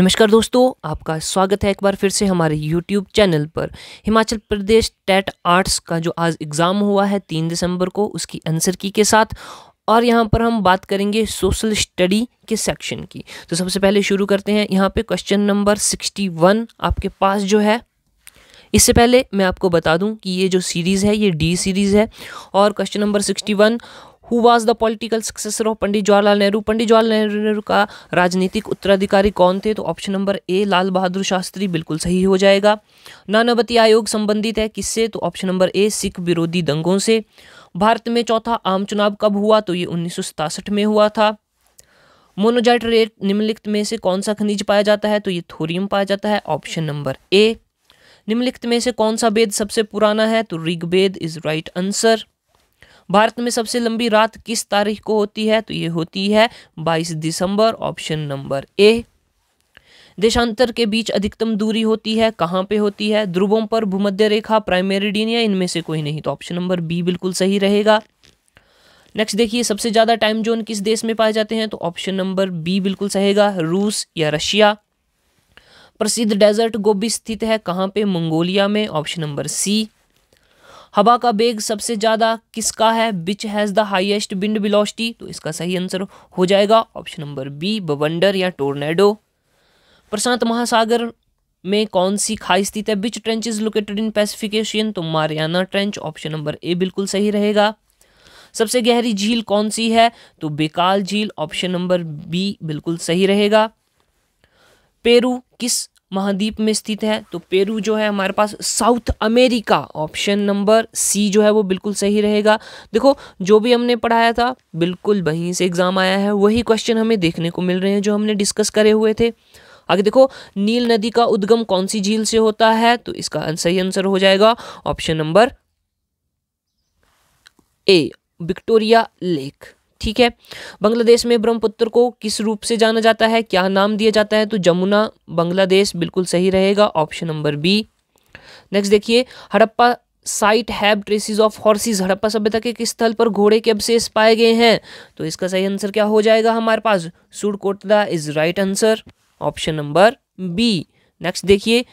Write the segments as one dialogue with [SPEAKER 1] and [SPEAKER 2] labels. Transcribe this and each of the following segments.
[SPEAKER 1] नमस्कार दोस्तों आपका स्वागत है एक बार फिर से हमारे YouTube चैनल पर हिमाचल प्रदेश टेट आर्ट्स का जो आज एग्ज़ाम हुआ है तीन दिसंबर को उसकी आंसर की के साथ और यहाँ पर हम बात करेंगे सोशल स्टडी के सेक्शन की तो सबसे पहले शुरू करते हैं यहाँ पे क्वेश्चन नंबर सिक्सटी वन आपके पास जो है इससे पहले मैं आपको बता दूं कि ये जो सीरीज़ है ये डी सीरीज़ है और question number sixty one who was the political successor of Pandit Jawaharlal Nehru Pandit Jawaharlal Nehru का राजनीतिक उत्तराधिकारी कौन थे तो option number A Lal Bahadur Shastri बिल्कुल सही हो जाएगा नानावती आयोग संबंधित है किससे तो ऑप्शन नंबर ए सिख विरोधी दंगों से भारत में चौथा आम चुनाव कब हुआ तो ये उन्नीस में हुआ था मोनोजाइट रेट निम्नलिखित में से कौन सा खनिज पाया जाता है तो ये थोरियम पाया जाता है ऑप्शन नंबर ए निम्नलिखित में से कौन सा वेद सबसे पुराना है तो Rigveda is right answer Bharat में सबसे लंबी रात किस तारीख को होती है तो ये होती है बाईस दिसंबर ऑप्शन नंबर ए देशांतर के बीच अधिकतम दूरी होती है कहाँ पे होती है ध्रुवों पर भूमध्य रेखा प्राइमेरिडियन या इनमें से कोई नहीं तो ऑप्शन नंबर बी बिल्कुल सही रहेगा नेक्स्ट देखिए सबसे ज़्यादा टाइम जोन किस देश में पाए जाते हैं तो ऑप्शन नंबर बी बिल्कुल सहेगा रूस या रशिया प्रसिद्ध डेजर्ट गोबी स्थित है कहाँ पे मंगोलिया में ऑप्शन नंबर सी हवा का बेग सबसे ज़्यादा किसका है which has the highest wind velocity तो इसका सही आंसर हो जाएगा ऑप्शन नंबर बी बवंडर या टोर्नेडो प्रशांत महासागर में कौन सी खाई स्थित है which trench is located in Pacific ocean तो Mariana trench option number A बिल्कुल सही रहेगा सबसे गहरी झील कौन सी है तो बेकाल झील ऑप्शन नंबर बी बिल्कुल सही रहेगा पेरू किस महाद्वीप में स्थित है तो पेरू जो है हमारे पास South America option number C जो है वो बिल्कुल सही रहेगा देखो जो भी हमने पढ़ाया था बिल्कुल वहीं से एग्ज़ाम आया है वही क्वेश्चन हमें देखने को मिल रहे हैं जो हमने डिस्कस करे हुए थे आगे देखो नील नदी का उद्गम कौन सी झील से होता है तो इसका सही आंसर हो जाएगा option number A Victoria lake ठीक है बांग्लादेश में ब्रह्मपुत्र को किस रूप से जाना जाता है क्या नाम दिया जाता है तो जमुना बांग्लादेश बिल्कुल सही रहेगा ऑप्शन नंबर बी नेक्स्ट देखिए Harappa site have traces of horses Harappa सभ्यता के किस स्थल पर घोड़े के अवशेष पाए गए हैं तो इसका सही आंसर क्या हो जाएगा हमारे पास Surkotada is right answer option number B next देखिए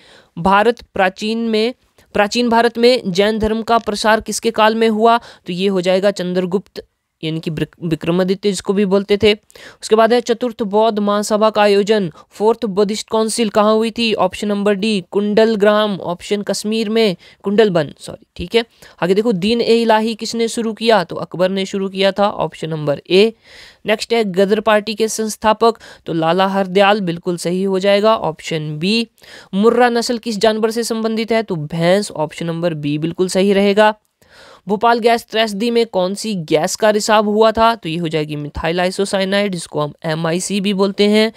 [SPEAKER 1] भारत प्राचीन में प्राचीन भारत में जैन धर्म का प्रसार किसके काल में हुआ तो ये हो जाएगा चंद्रगुप्त यानी कि विक्रमादित्य जिसको भी बोलते थे उसके बाद है चतुर्थ बौद्ध महासभा का आयोजन फोर्थ बुद्धिस्ट काउंसिल कहाँ हुई थी ऑप्शन नंबर डी कुंडल ग्राम ऑप्शन कश्मीर में कुंडल बन सॉरी ठीक है आगे देखो दीन ए इलाही किसने शुरू किया तो अकबर ने शुरू किया था ऑप्शन नंबर ए नेक्स्ट है गदर पार्टी के संस्थापक तो लाला हरदयाल बिल्कुल सही हो जाएगा ऑप्शन बी मुर्रा नस्ल किस जानवर से संबंधित है तो भैंस ऑप्शन नंबर बी बिल्कुल सही रहेगा भोपाल गैस त्रैसदी में कौन सी गैस का रिसाव हुआ था तो ये हो जाएगी मिथाइल आइसोसाइनाइड जिसको हम एम भी बोलते हैं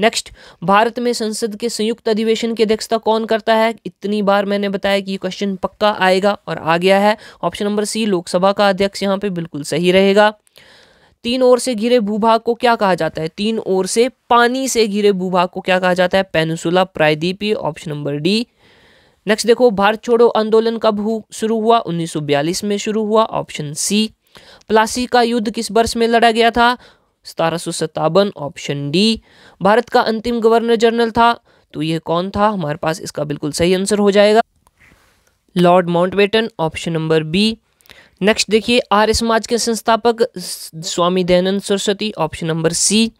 [SPEAKER 1] नेक्स्ट भारत में संसद के संयुक्त अधिवेशन की अध्यक्षता कौन करता है इतनी बार मैंने बताया कि ये क्वेश्चन पक्का आएगा और आ गया है ऑप्शन नंबर सी लोकसभा का अध्यक्ष यहाँ पे बिल्कुल सही रहेगा तीन ओर से घिरे भूभाग को क्या कहा जाता है तीन ओर से पानी से घिरे भूभाग को क्या कहा जाता है पेनुसुला प्रायदीपी ऑप्शन नंबर डी नेक्स्ट देखो भारत छोड़ो आंदोलन कब शुरू हुआ 1942 में शुरू हुआ ऑप्शन सी प्लासी का युद्ध किस वर्ष में लड़ा गया था सतारह ऑप्शन डी भारत का अंतिम गवर्नर जनरल था तो यह कौन था हमारे पास इसका बिल्कुल सही आंसर हो जाएगा Lord Mountbatten option number B next देखिए आर्य समाज के संस्थापक Swami Dayanand Saraswati option number C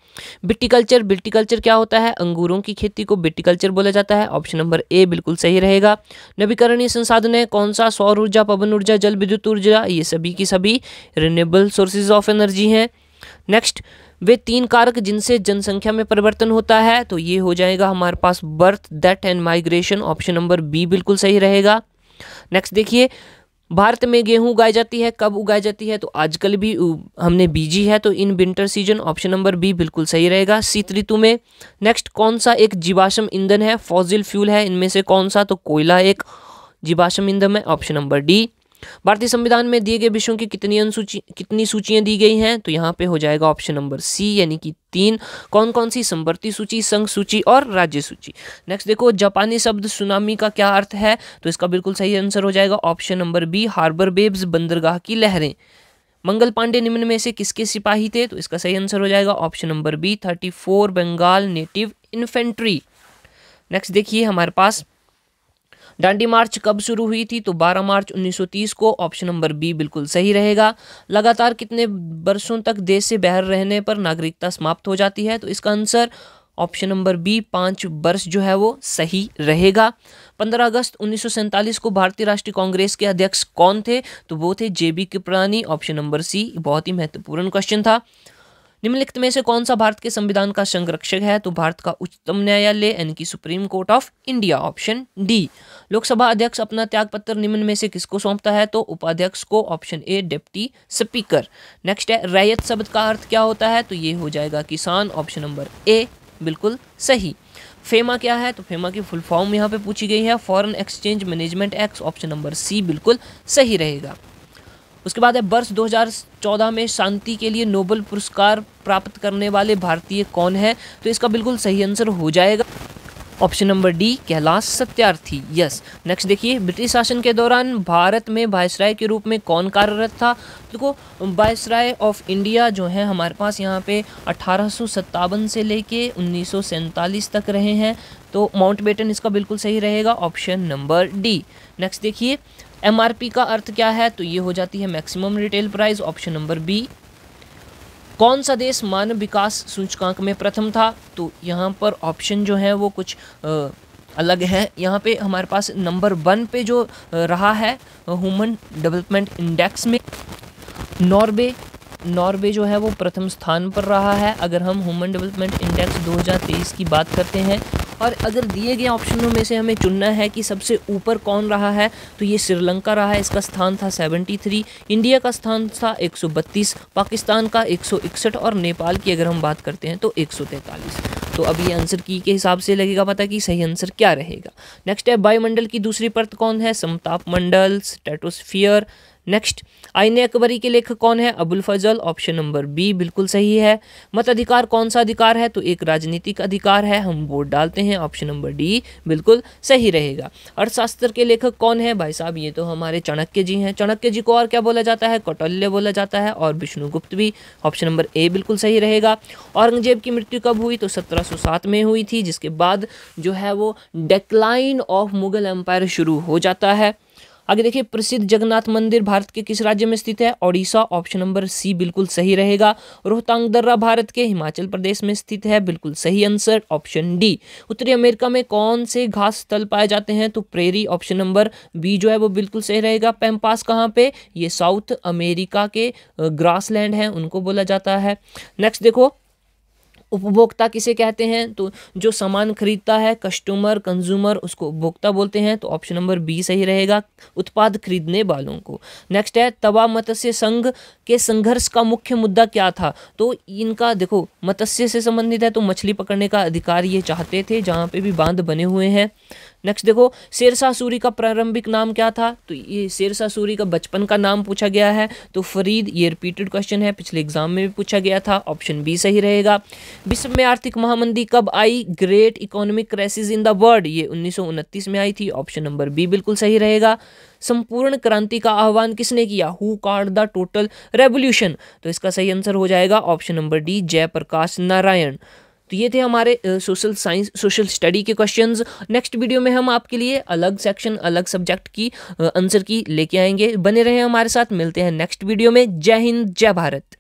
[SPEAKER 1] viticulture viticulture क्या होता है अंगूरों की खेती को बिट्टीकल्चर बोला जाता है ऑप्शन नंबर ए बिल्कुल सही रहेगा नवीकरणीय संसाधन है कौन सा सौर ऊर्जा पवन ऊर्जा जल विद्युत ऊर्जा ये सभी की सभी रिन्यूएबल सोर्सेज ऑफ एनर्जी हैं नेक्स्ट वे तीन कारक जिनसे जनसंख्या में परिवर्तन होता है तो ये हो जाएगा हमारे पास birth death and migration option number B बिल्कुल सही रहेगा नेक्स्ट देखिए भारत में गेहूं उगाई जाती है कब उगाई जाती है तो आजकल भी हमने बीजी है तो in winter season option number B बिल्कुल सही रहेगा शीत ऋतु में नेक्स्ट कौन सा एक जीवाश्म ईंधन है फॉजिल फ्यूल है इनमें से कौन सा तो कोयला एक जीवाश्म ईंधन है ऑप्शन नंबर डी भारतीय संविधान में दिए गए विषयों की कितनी अनुसूची कितनी सूचियां दी गई हैं तो यहाँ पे हो जाएगा ऑप्शन नंबर सी यानी कि तीन कौन कौन सी संवर्ती सूची संघ सूची और राज्य सूची नेक्स्ट देखो जापानी शब्द सुनामी का क्या अर्थ है तो इसका बिल्कुल सही आंसर हो जाएगा option number B harbour waves बंदरगाह की लहरें मंगल पांडे निम्न में से किसके सिपाही थे तो इसका सही आंसर हो जाएगा option number B thirty four Bengal native infantry next देखिए हमारे पास डांडी मार्च कब शुरू हुई थी तो 12 मार्च 1930 को ऑप्शन नंबर बी बिल्कुल सही रहेगा लगातार कितने वर्षों तक देश से बाहर रहने पर नागरिकता समाप्त हो जाती है तो इसका आंसर ऑप्शन नंबर बी पाँच वर्ष जो है वो सही रहेगा 15 अगस्त उन्नीस को भारतीय राष्ट्रीय कांग्रेस के अध्यक्ष कौन थे तो वो थे J B option number C बहुत ही महत्वपूर्ण क्वेश्चन था निम्नलिखित में से कौन सा भारत के संविधान का संरक्षक है तो भारत का उच्चतम न्यायालय यानी कि Supreme Court of India option D Lok Sabha अध्यक्ष अपना त्याग पत्र निम्न में से किसको सौंपता है तो उपाध्यक्ष को option A deputy speaker next है रैयत शब्द का अर्थ क्या होता है तो ये हो जाएगा किसान ऑप्शन नंबर ए बिल्कुल सही फेमा क्या है तो फेमा की फुल फॉर्म यहाँ पे पूछी गई है foreign exchange management act option number C बिल्कुल सही रहेगा उसके बाद है वर्ष 2014 में शांति के लिए नोबल पुरस्कार प्राप्त करने वाले भारतीय कौन है तो इसका बिल्कुल सही आंसर हो जाएगा option number D Kailash Satyarthi yes next देखिए ब्रिटिश शासन के दौरान भारत में वायसराय के रूप में कौन कार्यरत था देखो वायसराय ऑफ इंडिया जो है हमारे पास यहाँ पे अठारह से लेके उन्नीस तक रहे हैं तो माउंट बेटन इसका बिल्कुल सही रहेगा ऑप्शन नंबर डी नेक्स्ट देखिए एम का अर्थ क्या है तो ये हो जाती है maximum retail price option number B कौन सा देश मानव विकास सूचकांक में प्रथम था तो यहाँ पर ऑप्शन जो है वो कुछ आ, अलग है यहाँ पे हमारे पास नंबर वन पे जो रहा है ह्यूमन डेवलपमेंट इंडेक्स में नॉर्वे नॉर्वे जो है वो प्रथम स्थान पर रहा है अगर हम ह्यूमन डेवलपमेंट इंडेक्स 2023 की बात करते हैं और अगर दिए गए ऑप्शनों में से हमें चुनना है कि सबसे ऊपर कौन रहा है तो ये श्रीलंका रहा है इसका स्थान था 73 इंडिया का स्थान था 132 पाकिस्तान का 161 और नेपाल की अगर हम बात करते हैं तो एक तो अब ये आंसर की के हिसाब से लगेगा पता कि सही आंसर क्या रहेगा नेक्स्ट है वायुमंडल की दूसरी परत कौन है समताप मंडल स्टेटोस्फियर नेक्स्ट आइन अकबरी के लेखक कौन है Abul Fazal option number B बिल्कुल सही है मत अधिकार कौन सा अधिकार है तो एक राजनीतिक अधिकार है हम वोट डालते हैं ऑप्शन नंबर डी बिल्कुल सही रहेगा अर्थशास्त्र के लेखक कौन है भाई साहब ये तो हमारे चाणक्य जी हैं चाणक्य जी को और क्या बोला जाता है कौटल्य बोला जाता है और विष्णुगुप्त भी ऑप्शन नंबर ए बिल्कुल सही रहेगा औरंगजेब की मृत्यु कब हुई तो सत्रह में हुई थी जिसके बाद जो है वो डेक्लाइन ऑफ मुगल एम्पायर शुरू हो जाता है आगे देखिए प्रसिद्ध जगन्नाथ मंदिर भारत के किस राज्य में स्थित है ओडिशा ऑप्शन नंबर सी बिल्कुल सही रहेगा रोहतांग दर्रा भारत के हिमाचल प्रदेश में स्थित है बिल्कुल सही आंसर ऑप्शन डी उत्तरी अमेरिका में कौन से घास स्थल पाए जाते हैं तो प्रेरी ऑप्शन नंबर बी जो है वो बिल्कुल सही रहेगा पेम्पास कहाँ पे ये साउथ अमेरिका के ग्रासलैंड है उनको बोला जाता है नेक्स्ट देखो उपभोक्ता किसे कहते हैं तो जो सामान खरीदता है कस्टमर कंज्यूमर उसको उपभोक्ता बोलते हैं तो ऑप्शन नंबर बी सही रहेगा उत्पाद खरीदने वालों को नेक्स्ट है तवा मत्स्य संघ के संघर्ष का मुख्य मुद्दा क्या था तो इनका देखो मत्स्य से संबंधित है तो मछली पकड़ने का अधिकार ये चाहते थे जहाँ पे भी बांध बने हुए हैं नेक्स्ट देखो शेरशाह सूरी का प्रारंभिक नाम क्या था तो ये शेरशाह सूरी का बचपन का नाम पूछा गया है तो फरीद ये रिपीटेड क्वेश्चन है पिछले एग्जाम में भी पूछा गया था ऑप्शन बी सही रहेगा विश्व में आर्थिक महामंदी कब आई great economic crisis in the world ये उन्नीस में आई थी ऑप्शन नंबर बी बिल्कुल सही रहेगा संपूर्ण क्रांति का आह्वान किसने किया who called the total revolution तो इसका सही आंसर हो जाएगा option number D Jayaprakash Narayan तो ये थे हमारे सोशल साइंस सोशल स्टडी के क्वेश्चन नेक्स्ट वीडियो में हम आपके लिए अलग सेक्शन अलग सब्जेक्ट की आंसर की लेके आएंगे बने रहे हमारे साथ मिलते हैं नेक्स्ट वीडियो में जय हिंद जय भारत